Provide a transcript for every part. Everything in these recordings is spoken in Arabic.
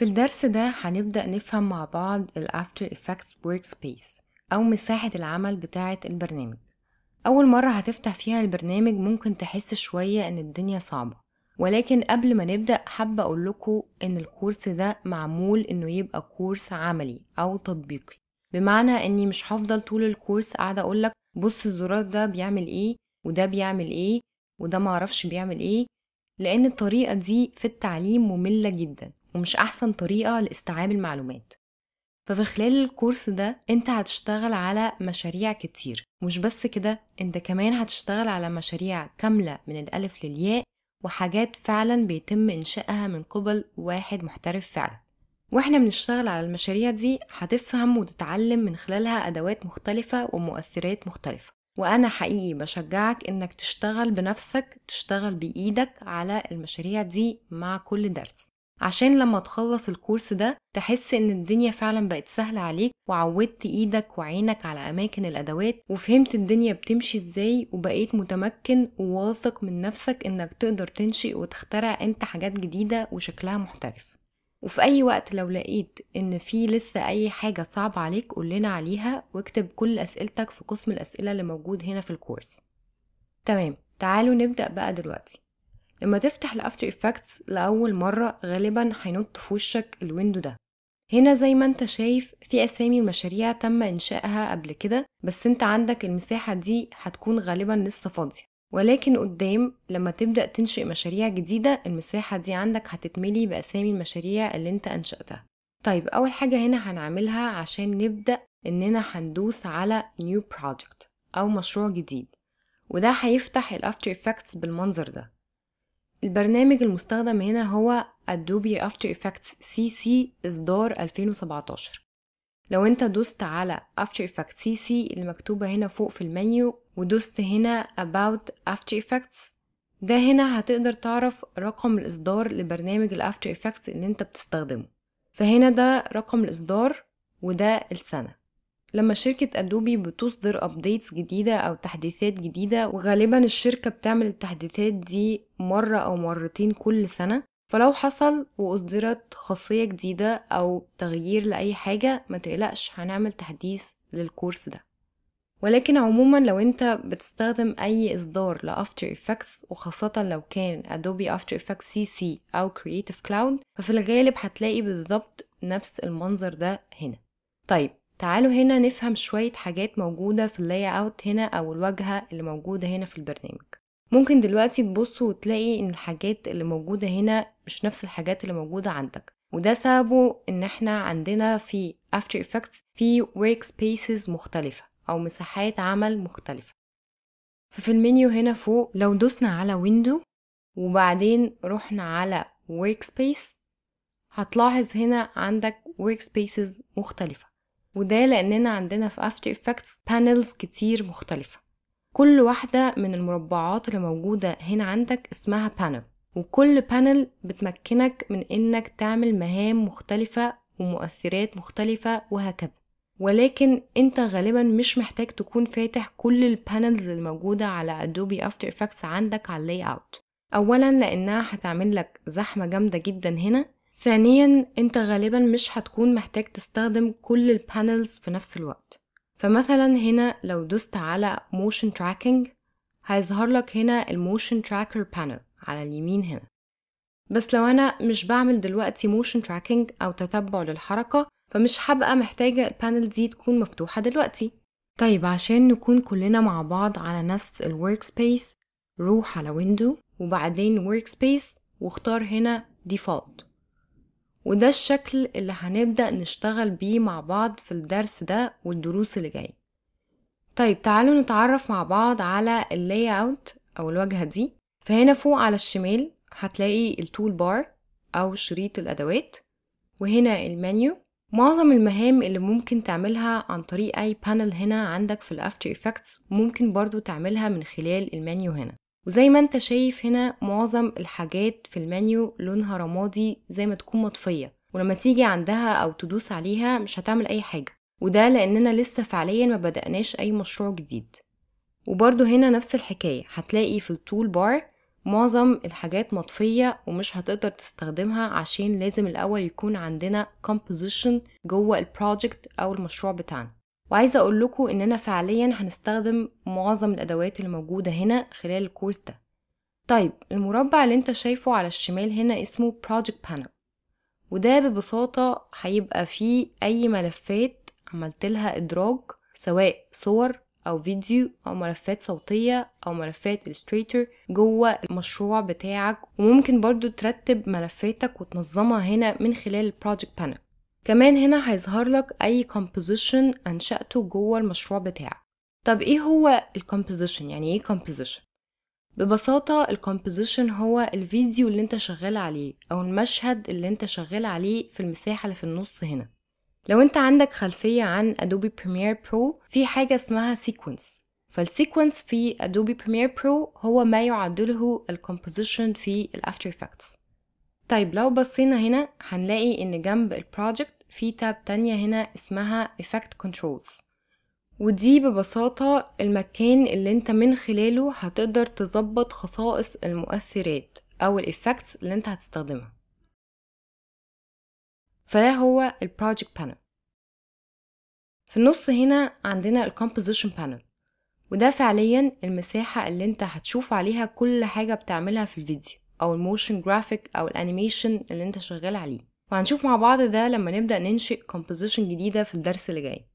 في الدرس ده هنبدأ نفهم مع بعض الـ After Effects Workspace أو مساحة العمل بتاعة البرنامج أول مرة هتفتح فيها البرنامج ممكن تحس شوية إن الدنيا صعبة ولكن قبل ما نبدأ حابة أقول لكم إن الكورس ده معمول إنه يبقى كورس عملي أو تطبيقي بمعنى إني مش هفضل طول الكورس قاعدة أقولك بص الزرار ده بيعمل إيه وده بيعمل إيه وده معرفش بيعمل إيه لأن الطريقة دي في التعليم مملة جدا ومش أحسن طريقة لاستيعاب المعلومات ففي خلال الكورس ده انت هتشتغل على مشاريع كتير مش بس كده انت كمان هتشتغل على مشاريع كاملة من الألف للياء وحاجات فعلا بيتم إنشائها من قبل واحد محترف فعلا واحنا بنشتغل على المشاريع دي هتفهم وتتعلم من خلالها أدوات مختلفة ومؤثرات مختلفة وأنا حقيقي بشجعك إنك تشتغل بنفسك تشتغل بإيدك على المشاريع دي مع كل درس عشان لما تخلص الكورس ده تحس ان الدنيا فعلا بقت سهلة عليك وعودت ايدك وعينك على اماكن الادوات وفهمت الدنيا بتمشي ازاي وبقيت متمكن وواثق من نفسك انك تقدر تنشئ وتخترع انت حاجات جديدة وشكلها محترف وفي أي وقت لو لقيت إن في لسه أي حاجة صعبة عليك قولنا عليها واكتب كل أسئلتك في قسم الأسئلة اللي موجود هنا في الكورس تمام تعالوا نبدأ بقى دلوقتي لما تفتح الافتر افكتس لاول مره غالبا هينط في وشك الويندو ده هنا زي ما انت شايف في اسامي المشاريع تم انشائها قبل كده بس انت عندك المساحه دي هتكون غالبا لسه فاضيه ولكن قدام لما تبدا تنشئ مشاريع جديده المساحه دي عندك هتتملي باسامي المشاريع اللي انت انشاتها طيب اول حاجه هنا هنعملها عشان نبدا اننا هندوس على new project او مشروع جديد وده هيفتح الافتر افكتس بالمنظر ده البرنامج المستخدم هنا هو ادوبي افتر Effects سي سي اصدار 2017 لو انت دوست على افتر Effects سي سي اللي مكتوبه هنا فوق في المنيو ودوست هنا about افتر effects ده هنا هتقدر تعرف رقم الاصدار لبرنامج الافتر effects اللي انت بتستخدمه فهنا ده رقم الاصدار وده السنه لما شركة أدوبي بتصدر أبديتس جديدة أو تحديثات جديدة وغالبا الشركة بتعمل التحديثات دي مرة أو مرتين كل سنة فلو حصل وأصدرت خاصية جديدة أو تغيير لأي حاجة ما تقلقش هنعمل تحديث للكورس ده ولكن عموما لو انت بتستخدم اي اصدار لافتر افكتس وخاصة لو كان ادوبي افتر افكتس سي سي او كرييتيف كلاود ففي الغالب هتلاقي بالظبط نفس المنظر ده هنا طيب تعالوا هنا نفهم شوية حاجات موجودة في اللاي اوت هنا أو الواجهة اللي موجودة هنا في البرنامج ممكن دلوقتي تبص وتلاقي ان الحاجات اللي موجودة هنا مش نفس الحاجات اللي موجودة عندك وده سببه ان احنا عندنا في After Effects في work spaces مختلفة او مساحات عمل مختلفة ففي المنيو هنا فوق لو دوسنا على ويندو وبعدين رحنا على workspace هتلاحظ هنا عندك workspaces مختلفة وده لأننا عندنا في افتر افكتس بانلز كتير مختلفة كل واحدة من المربعات اللي موجودة هنا عندك اسمها بانل وكل بانل بتمكنك من انك تعمل مهام مختلفة ومؤثرات مختلفة وهكذا ولكن انت غالبا مش محتاج تكون فاتح كل البانلز اللي موجودة على ادوبي افتر افكتس عندك على اللاي اوت اولا لانها هتعمل لك زحمة جامدة جدا هنا ثانيا انت غالبا مش هتكون محتاج تستخدم كل البانلز في نفس الوقت فمثلا هنا لو دوست على موشن تراكنج هيظهر لك هنا الموشن تراكر بانل على اليمين هنا بس لو انا مش بعمل دلوقتي موشن تراكنج او تتبع للحركه فمش هبقى محتاجه البانل دي تكون مفتوحه دلوقتي طيب عشان نكون كلنا مع بعض على نفس الورك سبيس روح على ويندو وبعدين ورك سبيس واختار هنا ديفولت وده الشكل اللي هنبدأ نشتغل بيه مع بعض في الدرس ده والدروس اللي جاية طيب تعالوا نتعرف مع بعض على اللاي اوت او الواجهة دي فهنا فوق على الشمال هتلاقي التول بار او شريط الادوات وهنا المنيو معظم المهام اللي ممكن تعملها عن طريق اي بانل هنا عندك في الافتر افكتس ممكن برضو تعملها من خلال المنيو هنا وزي ما انت شايف هنا معظم الحاجات في المنيو لونها رمادي زي ما تكون مطفية ولما تيجي عندها او تدوس عليها مش هتعمل اي حاجة وده لاننا لسه فعليا ما بدأناش اي مشروع جديد وبرضه هنا نفس الحكاية هتلاقي في التول بار معظم الحاجات مطفية ومش هتقدر تستخدمها عشان لازم الأول يكون عندنا composition جوه البروجكت أو المشروع بتاعنا وعايزه اقول لكم اننا فعليا هنستخدم معظم الادوات الموجوده هنا خلال الكورس ده طيب المربع اللي انت شايفه على الشمال هنا اسمه project panel وده ببساطة هيبقى فيه أي ملفات عملت لها إدراج سواء صور أو فيديو أو ملفات صوتية أو ملفات إلستريتور جوه المشروع بتاعك وممكن برضو ترتب ملفاتك وتنظمها هنا من خلال project panel كمان هنا هيظهر لك اي composition انشأته جوه المشروع بتاعك طب ايه هو الكومبوزيشن يعني ايه composition ببساطة الكومبوزيشن هو الفيديو اللي انت شغال عليه او المشهد اللي انت شغال عليه في المساحة اللي في النص هنا لو انت عندك خلفية عن ادوبي بريمير برو في حاجة اسمها سيكونس فالسيكونس في ادوبي بريمير برو هو ما يعدله الكومبوزيشن في الافتر افكتس طيب لو بصينا هنا هنلاقي ان جنب البروجكت في تاب تانية هنا اسمها Effect Controls ودي ببساطة المكان اللي انت من خلاله هتقدر تظبط خصائص المؤثرات او الإفكتس اللي انت هتستخدمها فده هو البروجكت بانل في النص هنا عندنا الكومبوزيشن بانل وده فعليا المساحة اللي انت هتشوف عليها كل حاجة بتعملها في الفيديو او الموشن جرافيك او الانيميشن اللي انت شغال عليه وهنشوف مع بعض ده لما نبدأ ننشئ كومبوزيشن جديدة في الدرس اللي جاي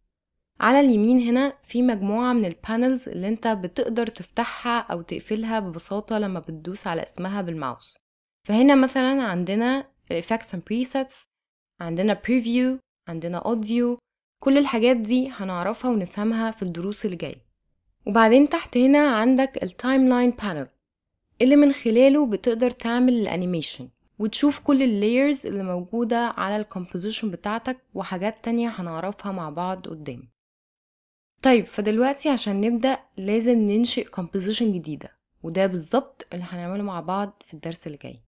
على اليمين هنا في مجموعة من البانلز اللي انت بتقدر تفتحها او تقفلها ببساطة لما بتدوس على اسمها بالماوس فهنا مثلا عندنا effects and presets عندنا preview عندنا audio كل الحاجات دي هنعرفها ونفهمها في الدروس اللي جايه وبعدين تحت هنا عندك التايم لاين بانل اللي من خلاله بتقدر تعمل الانيميشن وتشوف كل اللايرز اللي موجودة على الكمبوزيشن بتاعتك وحاجات تانية هنعرفها مع بعض قدام طيب فدلوقتي عشان نبدأ لازم ننشئ كمبوزيشن جديدة وده بالظبط اللي هنعمله مع بعض في الدرس اللي جاي